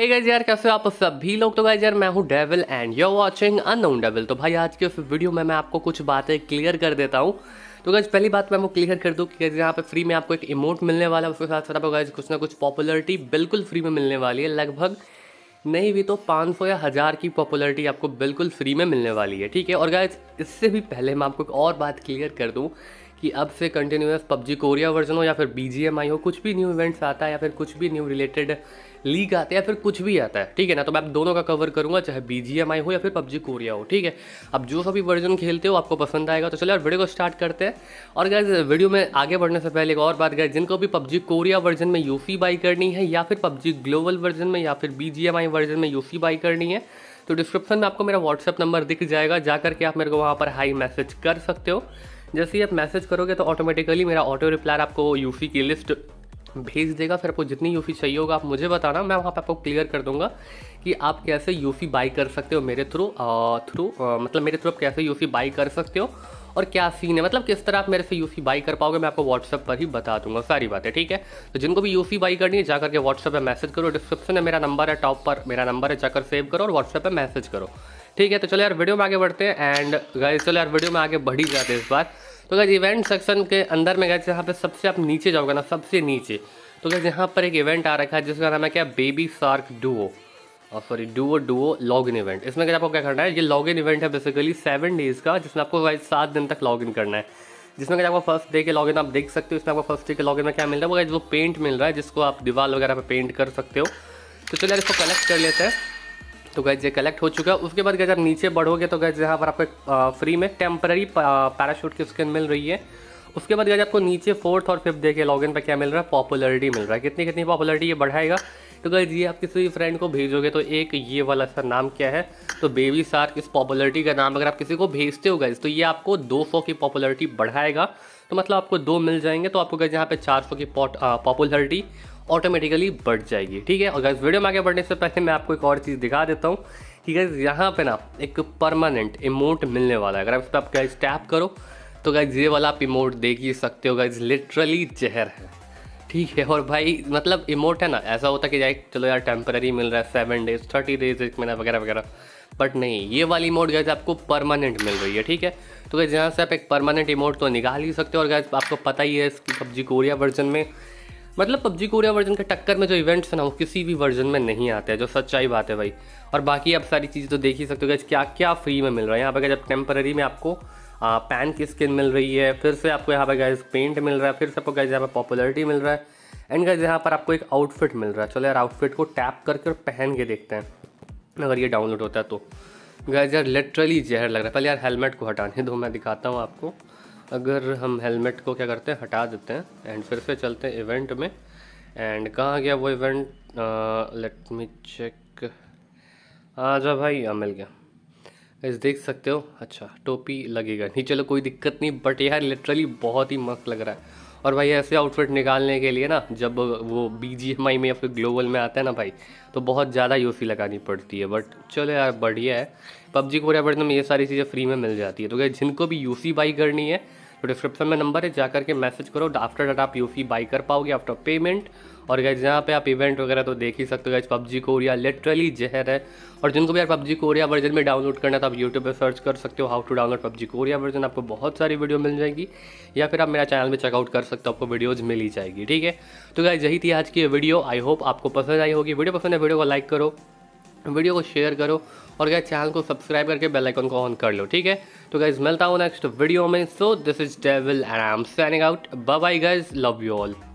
हे hey यार कैसे हो आप सभी लोग तो यार मैं हूँ Devil and you watching Unknown Devil तो भाई आज के उस वीडियो में मैं आपको कुछ बातें क्लियर कर देता हूँ तो गैज पहली बात मैं वो क्लियर कर दूँ कि यहाँ पे फ्री में आपको एक इमोट मिलने वाला है उसके साथ साथ आपको गैज कुछ ना कुछ पॉपुलरिटी बिल्कुल फ्री में मिलने वाली है लगभग नहीं भी तो पाँच या हज़ार की पॉपुलरिटी आपको बिल्कुल फ्री में मिलने वाली है ठीक है और गैज इससे भी पहले मैं आपको एक और बात क्लियर कर दूँ कि अब से कंटिन्यूस पबजी कोरिया वर्जन हो या फिर बी जी एम आई हो कुछ भी न्यू इवेंट्स आता है या फिर कुछ भी न्यू रिलेटेड लीग आते हैं या फिर कुछ भी आता है ठीक है ना तो मैं आप दोनों का कवर करूंगा चाहे बी जी एम आई हो या फिर पबजी कोरिया हो ठीक है अब जो सभी वर्जन खेलते हो आपको पसंद आएगा तो चलो यार वीडियो को स्टार्ट करते हैं और गैज वीडियो में आगे बढ़ने से पहले एक और बात गए जिनको भी पबजी कोरिया वर्जन में यूफी बाई करनी है या फिर पबजी ग्लोबल वर्जन में या फिर B G M I version में यूफी बाई करनी है तो डिस्क्रिप्शन में आपको मेरा व्हाट्सअप नंबर दिख जाएगा जा करके आप मेरे को वहाँ पर हाई मैसेज कर सकते हो जैसे ही आप मैसेज करोगे तो ऑटोमेटिकली मेरा ऑटो रिप्लायर आपको यूफी की लिस्ट भेज देगा फिर आपको जितनी यूफी चाहिए होगा आप मुझे बताना मैं वहाँ पर आपको क्लियर कर दूंगा कि आप कैसे यूफी बाई कर सकते हो मेरे थ्रू थ्रू मतलब मेरे थ्रू आप कैसे यूफी बाई कर सकते हो और क्या सीन है मतलब किस तरह आप मेरे से यूफी बाई कर पाओगे मैं आपको व्हाट्सअप पर ही बता दूंगा सारी बातें ठीक है तो जिनको भी यूफी बाई करनी है जाकर के व्हाट्सअप पर मैसेज करो डिस्क्रिप्शन में मेरा नंबर है टॉप पर मेरा नंबर है जाकर सेव करो और व्हाट्सएप पर मैसेज करो ठीक है तो चलो यार वीडियो में आगे बढ़ते हैं एंड गए चलो यार वीडियो में आगे बढ़ी जाते हैं इस बार तो गैस इवेंट सेक्शन के अंदर में गए यहाँ पे सबसे आप नीचे जाओगे ना सबसे नीचे तो गैस यहाँ पर एक इवेंट आ रखा है जिसका नाम है क्या बेबी सार्क डुओ और sorry duo duo log in event इसमें क्या आपको क्या करना है ये लॉग इन इवेंट है बेसिकली सेवन डेज़ का जिसमें आपको सात दिन तक लॉग इन करना है जिसमें क्या आपको फर्स्ट डे के लॉगिन आप देख सकते हो इसमें आपको फर्स्ट डे के लॉगिन में क्या मिल रहा है वो वो पेंट मिल रहा है जिसको आप दीवार वगैरह पे पेंट कर सकते हो तो चलिए यार इसको कलेक्ट कर लेते हैं तो गैज ये कलेक्ट हो चुका है उसके बाद गैज आप नीचे बढ़ोगे तो गैज यहाँ पर आपको फ्री में टेम्पररी पैराशूट की स्किन मिल रही है उसके बाद गैज आपको नीचे फोर्थ और फिफ्थ देखिए लॉगिन पर क्या मिल रहा है पॉपुलरिटी मिल रहा है कितनी कितनी पॉपुलरिटी ये बढ़ाएगा तो गैज ये आप किसी फ्रेंड को भेजोगे तो एक ये वाला सर नाम क्या है तो बेबी सार्क इस पॉपुलरिटी का नाम अगर आप किसी को भेजते हो गैज तो ये आपको सौ की पॉपुलरिटी बढ़ाएगा तो मतलब आपको दो मिल जाएंगे तो आपको गैज यहाँ पे सौ की पॉपुलरिटी ऑटोमेटिकली बढ़ जाएगी ठीक है और गैस वीडियो में आगे बढ़ने से पहले मैं आपको एक और चीज़ दिखा देता हूँ कि गैस यहाँ पे ना एक परमानेंट इमोट मिलने वाला है अगर आप इस पर आप गैस टैप करो तो गैस ये वाला आप इमोट देख ही सकते हो गैस लिटरली जहर है ठीक है और भाई मतलब इमोट है ना ऐसा होता कि जाए चलो यार टेम्पररी मिल रहा है सेवन डेज थर्टी डेज एक महीना वगैरह वगैरह बट नहीं ये वाली इमोट गैस आपको परमानेंट मिल रही है ठीक है तो गैस यहाँ से आप एक परमानेंट इमोट तो निकाल ही सकते हो और गैस आपको पता ही है इसकी पबजी कोरिया वर्जन में मतलब पबजी कोरिया वर्जन के टक्कर में जो इवेंट्स है ना वो किसी भी वर्जन में नहीं आते हैं जो सच्चाई बात है भाई और बाकी आप सारी चीज़ें तो देख ही सकते हो गैस क्या क्या फ्री में मिल रहा है यहाँ पर जब टेम्पररी में आपको आ, पैन की स्किन मिल रही है फिर से आपको यहाँ पर गैस पेंट मिल रहा है फिर से आपको गैस यहाँ पर पॉपुलरिटी मिल रहा है एंड गैस यहाँ पर आपको एक आउटफिट मिल रहा है चलो यार आउटफिट को टैप करके और पहन के देखते हैं अगर ये डाउनलोड होता है तो गैस यार लिटरली जहर लग रहा है पहले यार हेलमेट को हटाने दो मैं दिखाता हूँ आपको अगर हम हेलमेट को क्या करते हैं हटा देते हैं एंड फिर से चलते हैं इवेंट में एंड कहाँ गया वो इवेंट लेट मी चेक आ जा भाई हाँ मिल गया इस देख सकते हो अच्छा टोपी लगेगा नहीं चलो कोई दिक्कत नहीं बट यार लिटरली बहुत ही मस्त लग रहा है और भाई ऐसे आउटफिट निकालने के लिए ना जब वो बी जी एम आई में या फिर ग्लोबल में आता है ना भाई तो बहुत ज़्यादा यूसी लगानी पड़ती है बट चलो यार बढ़िया है पबजी कोरिया बढ़िया में तो ये सारी चीज़ें फ्री में मिल जाती है तो क्या जिनको भी यूसी बाई करनी है तो डिस्क्रिप्शन में नंबर है जाकर के मैसेज करो आफ्टर डेट आप यूफी बाई e कर पाओगे आफ्टर पेमेंट और गैस यहाँ पे आप इवेंट वगैरह तो देख ही सकते हो गैस पबजी कोरिया लिटरली जहर है और जिनको भी यार पबजी कोरिया वर्जन में डाउनलोड करना है तो आप यूट्यूब पर सर्च कर सकते हो how to download PUBG Korea version आपको बहुत सारी वीडियो मिल जाएगी या फिर आप मेरा चैनल में चेकआउट कर सकते हो आपको वीडियोज़ मिल ही जाएगी ठीक है तो गैस यही थी आज की वीडियो आई होप आपको पसंद आई होगी वीडियो पसंद है वीडियो को लाइक करो वीडियो को शेयर करो और गैस चैनल को सब्सक्राइब करके बेल आइकन को ऑन कर लो ठीक है तो गैस मिलता हूँ नेक्स्ट वीडियो में so this is Devil and I am signing out bye guys love you all